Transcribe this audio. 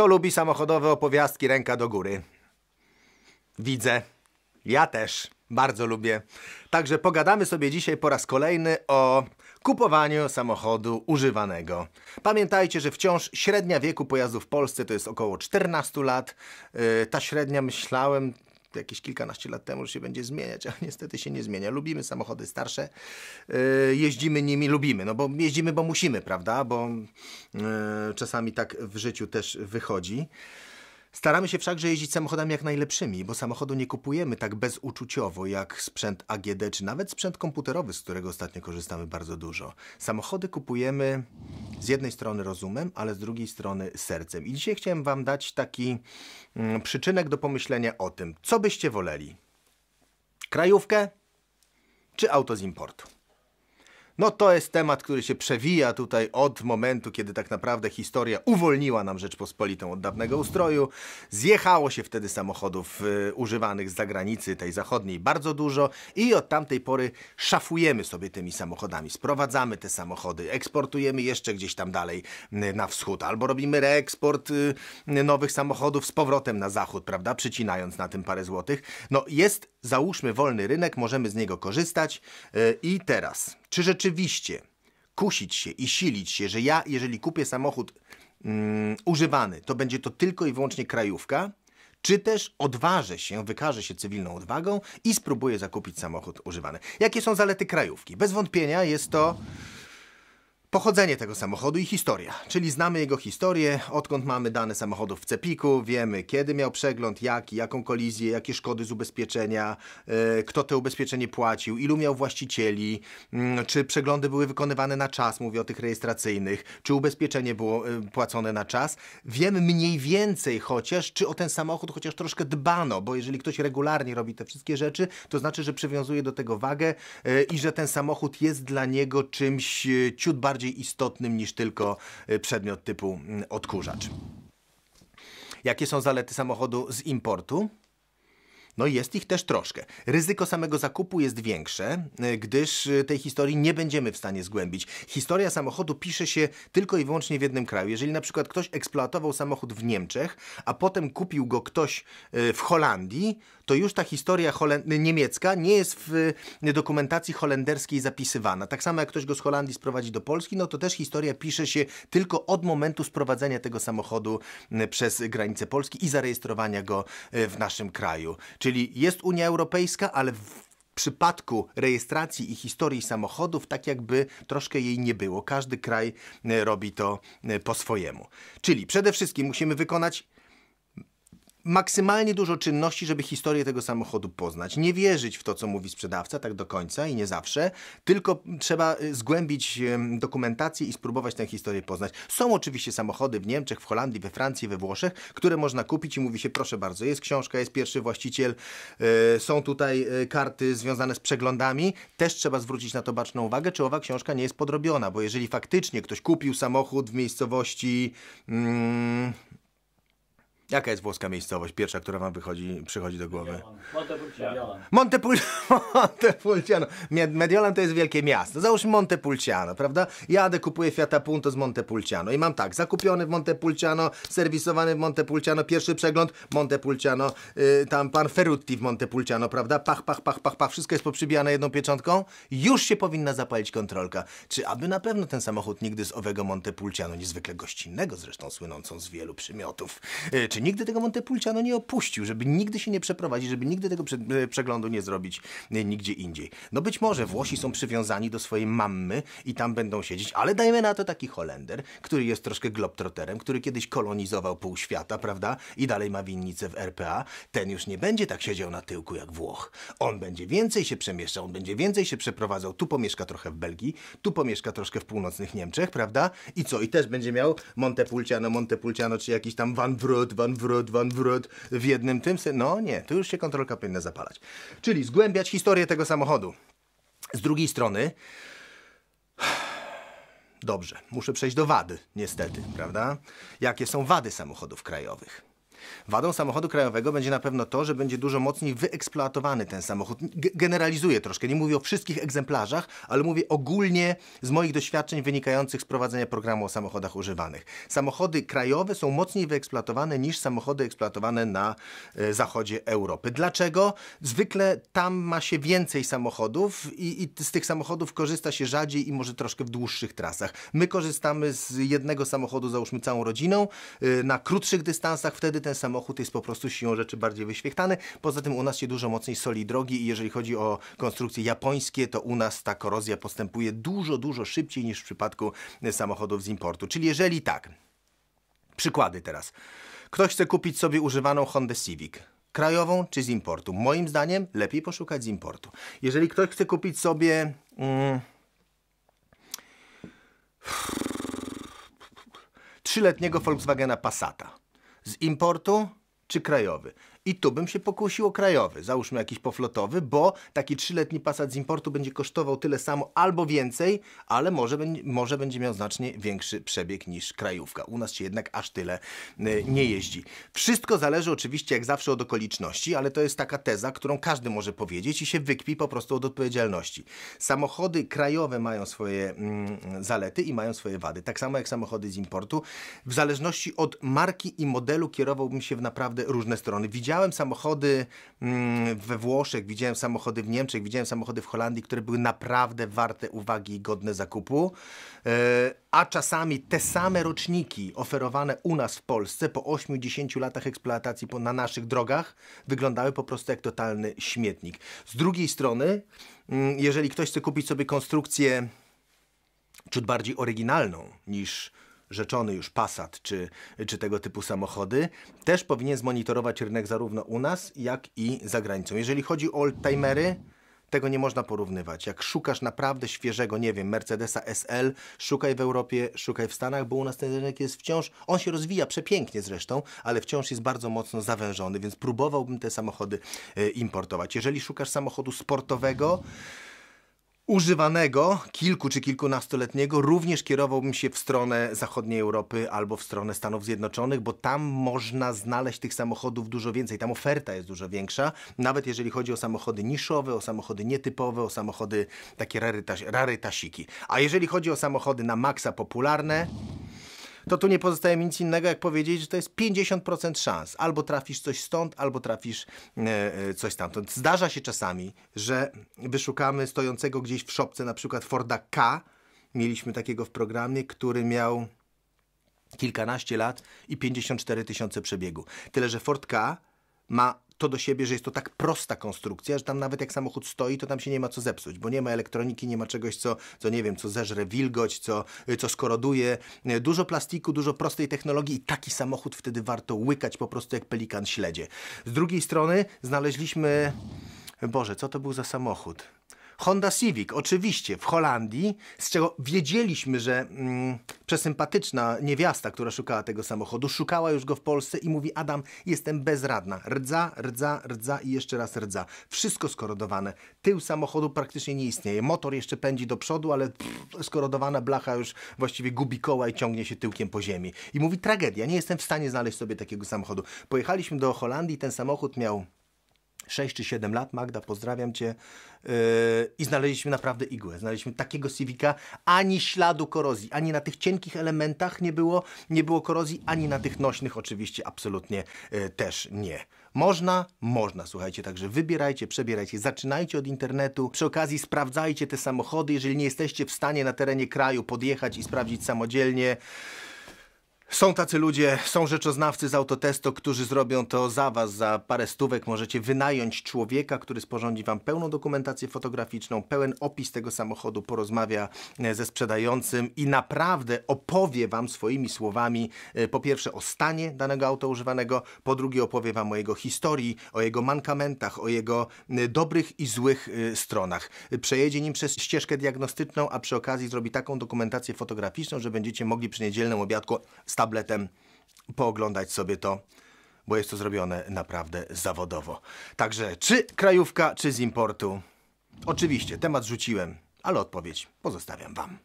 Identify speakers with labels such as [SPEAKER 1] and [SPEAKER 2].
[SPEAKER 1] Kto lubi samochodowe opowiastki ręka do góry? Widzę. Ja też. Bardzo lubię. Także pogadamy sobie dzisiaj po raz kolejny o kupowaniu samochodu używanego. Pamiętajcie, że wciąż średnia wieku pojazdu w Polsce to jest około 14 lat. Yy, ta średnia, myślałem, jakieś kilkanaście lat temu, że się będzie zmieniać, a niestety się nie zmienia. Lubimy samochody starsze, y, jeździmy nimi, lubimy, no bo jeździmy, bo musimy, prawda? Bo y, czasami tak w życiu też wychodzi. Staramy się wszakże jeździć samochodami jak najlepszymi, bo samochodu nie kupujemy tak bezuczuciowo jak sprzęt AGD czy nawet sprzęt komputerowy, z którego ostatnio korzystamy bardzo dużo. Samochody kupujemy z jednej strony rozumem, ale z drugiej strony sercem. I dzisiaj chciałem Wam dać taki mm, przyczynek do pomyślenia o tym, co byście woleli. Krajówkę czy auto z importu? No to jest temat, który się przewija tutaj od momentu, kiedy tak naprawdę historia uwolniła nam Rzeczpospolitą od dawnego ustroju. Zjechało się wtedy samochodów y, używanych z zagranicy, tej zachodniej, bardzo dużo i od tamtej pory szafujemy sobie tymi samochodami. Sprowadzamy te samochody, eksportujemy jeszcze gdzieś tam dalej y, na wschód, albo robimy reeksport y, y nowych samochodów z powrotem na zachód, prawda, przycinając na tym parę złotych. No jest, załóżmy, wolny rynek, możemy z niego korzystać y, i teraz czy rzeczywiście kusić się i silić się, że ja, jeżeli kupię samochód mm, używany, to będzie to tylko i wyłącznie krajówka? Czy też odważę się, wykażę się cywilną odwagą i spróbuję zakupić samochód używany? Jakie są zalety krajówki? Bez wątpienia jest to. Pochodzenie tego samochodu i historia, czyli znamy jego historię, odkąd mamy dane samochodów w Cepiku, wiemy kiedy miał przegląd, jaki, jaką kolizję, jakie szkody z ubezpieczenia, e, kto te ubezpieczenie płacił, ilu miał właścicieli, mm, czy przeglądy były wykonywane na czas, mówię o tych rejestracyjnych, czy ubezpieczenie było y, płacone na czas. Wiemy mniej więcej chociaż, czy o ten samochód chociaż troszkę dbano, bo jeżeli ktoś regularnie robi te wszystkie rzeczy, to znaczy, że przywiązuje do tego wagę e, i że ten samochód jest dla niego czymś ciut bardziej bardziej istotnym niż tylko y, przedmiot typu mm, odkurzacz. Jakie są zalety samochodu z importu? No i jest ich też troszkę. Ryzyko samego zakupu jest większe, e, gdyż e, tej historii nie będziemy w stanie zgłębić. Historia samochodu pisze się tylko i wyłącznie w jednym kraju. Jeżeli na przykład ktoś eksploatował samochód w Niemczech, a potem kupił go ktoś e, w Holandii, to już ta historia niemiecka nie jest w dokumentacji holenderskiej zapisywana. Tak samo jak ktoś go z Holandii sprowadzi do Polski, no to też historia pisze się tylko od momentu sprowadzenia tego samochodu przez granicę Polski i zarejestrowania go w naszym kraju. Czyli jest Unia Europejska, ale w przypadku rejestracji i historii samochodów, tak jakby troszkę jej nie było. Każdy kraj e, robi to e, po swojemu. Czyli przede wszystkim musimy wykonać maksymalnie dużo czynności, żeby historię tego samochodu poznać. Nie wierzyć w to, co mówi sprzedawca, tak do końca i nie zawsze, tylko trzeba y, zgłębić dokumentację i spróbować tę historię poznać. Są oczywiście samochody w Niemczech, w Holandii, we Francji, we Włoszech, które można kupić i mówi się, proszę bardzo, jest książka, jest pierwszy właściciel, y, są tutaj y, karty związane z przeglądami. Też trzeba zwrócić na to baczną uwagę, czy owa książka nie jest podrobiona, bo jeżeli faktycznie ktoś kupił samochód w miejscowości... Mm, Jaka jest włoska miejscowość pierwsza, która wam wychodzi, przychodzi do głowy? Montepulciano. Montepul... Montepulciano. Mediolan to jest wielkie miasto. Załóżmy Montepulciano, prawda? Jadę, kupuję Fiata Punto z Montepulciano i mam tak, zakupiony w Montepulciano, serwisowany w Montepulciano, pierwszy przegląd Montepulciano, yy, tam pan Ferrutti w Montepulciano, prawda? Pach, pach, pach, pach, pach, wszystko jest poprzybijane jedną pieczątką. Już się powinna zapalić kontrolka. Czy aby na pewno ten samochód nigdy z owego Montepulciano, niezwykle gościnnego zresztą, słynącą z wielu przymiotów, yy, czy rzeczy. Nigdy tego Montepulciano nie opuścił, żeby nigdy się nie przeprowadzić, żeby nigdy tego e, przeglądu nie zrobić e, nigdzie indziej. No być może Włosi są przywiązani do swojej mamy i tam będą siedzieć, ale dajmy na to taki Holender, który jest troszkę globtroterem, który kiedyś kolonizował pół świata, prawda? I dalej ma winnicę w RPA. Ten już nie będzie tak siedział na tyłku jak Włoch. On będzie więcej się przemieszczał, on będzie więcej się przeprowadzał. Tu pomieszka trochę w Belgii, tu pomieszka troszkę w północnych Niemczech, prawda? I co? I też będzie miał Montepulciano, Montepulciano, czy jakiś tam Van Wrot, Van one wrót, one w jednym tym. No nie, tu już się kontrolka powinna zapalać. Czyli zgłębiać historię tego samochodu. Z drugiej strony, dobrze, muszę przejść do wady, niestety, prawda? Jakie są wady samochodów krajowych? Wadą samochodu krajowego będzie na pewno to, że będzie dużo mocniej wyeksploatowany ten samochód. G generalizuję troszkę, nie mówię o wszystkich egzemplarzach, ale mówię ogólnie z moich doświadczeń wynikających z prowadzenia programu o samochodach używanych. Samochody krajowe są mocniej wyeksploatowane niż samochody eksploatowane na e, zachodzie Europy. Dlaczego? Zwykle tam ma się więcej samochodów i, i z tych samochodów korzysta się rzadziej i może troszkę w dłuższych trasach. My korzystamy z jednego samochodu, załóżmy całą rodziną, e, na krótszych dystansach wtedy ten ten samochód jest po prostu siłą rzeczy bardziej wyświechtany. Poza tym u nas się dużo mocniej soli drogi i jeżeli chodzi o konstrukcje japońskie, to u nas ta korozja postępuje dużo, dużo szybciej niż w przypadku samochodów z importu. Czyli jeżeli tak, przykłady teraz. Ktoś chce kupić sobie używaną Honda Civic krajową czy z importu? Moim zdaniem lepiej poszukać z importu. Jeżeli ktoś chce kupić sobie. Mm, trzyletniego Volkswagena Passata z importu czy krajowy? I tu bym się pokusił o krajowy, załóżmy jakiś poflotowy, bo taki trzyletni Passat z importu będzie kosztował tyle samo albo więcej, ale może, może będzie miał znacznie większy przebieg niż krajówka. U nas się jednak aż tyle y, nie jeździ. Wszystko zależy oczywiście jak zawsze od okoliczności, ale to jest taka teza, którą każdy może powiedzieć i się wykpi po prostu od odpowiedzialności. Samochody krajowe mają swoje mm, zalety i mają swoje wady. Tak samo jak samochody z importu. W zależności od marki i modelu kierowałbym się w naprawdę różne strony. Widziałem widziałem samochody mm, we Włoszech, widziałem samochody w Niemczech, widziałem samochody w Holandii, które były naprawdę warte uwagi i godne zakupu. E, a czasami te same roczniki oferowane u nas w Polsce po 8-10 latach eksploatacji na naszych drogach wyglądały po prostu jak totalny śmietnik. Z drugiej strony, mm, jeżeli ktoś chce kupić sobie konstrukcję ciut bardziej oryginalną niż rzeczony już Passat czy, czy tego typu samochody, też powinien zmonitorować rynek zarówno u nas, jak i za granicą. Jeżeli chodzi o oldtimery, tego nie można porównywać. Jak szukasz naprawdę świeżego, nie wiem, Mercedesa SL, szukaj w Europie, szukaj w Stanach, bo u nas ten rynek jest wciąż, on się rozwija przepięknie zresztą, ale wciąż jest bardzo mocno zawężony, więc próbowałbym te samochody e, importować. Jeżeli szukasz samochodu sportowego, używanego, kilku czy kilkunastoletniego, również kierowałbym się w stronę zachodniej Europy albo w stronę Stanów Zjednoczonych, bo tam można znaleźć tych samochodów dużo więcej, tam oferta jest dużo większa, nawet jeżeli chodzi o samochody niszowe, o samochody nietypowe, o samochody takie rarytasiki. A jeżeli chodzi o samochody na maksa popularne, to tu nie pozostaje mi nic innego, jak powiedzieć, że to jest 50% szans. Albo trafisz coś stąd, albo trafisz e, e, coś stamtąd. Zdarza się czasami, że wyszukamy stojącego gdzieś w szopce, na przykład Forda K. Mieliśmy takiego w programie, który miał kilkanaście lat i 54 tysiące przebiegu. Tyle, że Ford K ma to do siebie, że jest to tak prosta konstrukcja, że tam nawet jak samochód stoi, to tam się nie ma co zepsuć, bo nie ma elektroniki, nie ma czegoś, co, co nie wiem, co zeżre wilgoć, co, co skoroduje. Dużo plastiku, dużo prostej technologii i taki samochód wtedy warto łykać po prostu jak pelikan śledzie. Z drugiej strony znaleźliśmy... Boże, co to był za samochód? Honda Civic, oczywiście, w Holandii, z czego wiedzieliśmy, że mm, przesympatyczna niewiasta, która szukała tego samochodu, szukała już go w Polsce i mówi: Adam, jestem bezradna. Rdza, rdza, rdza i jeszcze raz rdza. Wszystko skorodowane. Tył samochodu praktycznie nie istnieje. Motor jeszcze pędzi do przodu, ale pff, skorodowana blacha już właściwie gubi koła i ciągnie się tyłkiem po ziemi. I mówi: tragedia, nie jestem w stanie znaleźć sobie takiego samochodu. Pojechaliśmy do Holandii, ten samochód miał 6 czy 7 lat. Magda, pozdrawiam cię. Yy, I znaleźliśmy naprawdę igłę. Znaleźliśmy takiego Civica, ani śladu korozji, ani na tych cienkich elementach nie było, nie było korozji, ani na tych nośnych oczywiście absolutnie yy, też nie. Można, można, słuchajcie, także wybierajcie, przebierajcie, zaczynajcie od internetu. Przy okazji sprawdzajcie te samochody, jeżeli nie jesteście w stanie na terenie kraju podjechać i sprawdzić samodzielnie. Są tacy ludzie, są rzeczoznawcy z autotesto, którzy zrobią to za was, za parę stówek. Możecie wynająć człowieka, który sporządzi wam pełną dokumentację fotograficzną, pełen opis tego samochodu, porozmawia e, ze sprzedającym i naprawdę opowie wam swoimi słowami e, po pierwsze o stanie danego auta używanego, po drugie opowie wam o jego historii, o jego mankamentach, o jego e, dobrych i złych stronach. Przejedzie nim przez ścieżkę diagnostyczną, a przy okazji zrobi taką dokumentację fotograficzną, że będziecie mogli przy niedzielnym obiadku tabletem, pooglądać sobie to, bo jest to zrobione naprawdę zawodowo. Także czy krajówka, czy z importu? Oczywiście, temat rzuciłem, ale odpowiedź pozostawiam Wam.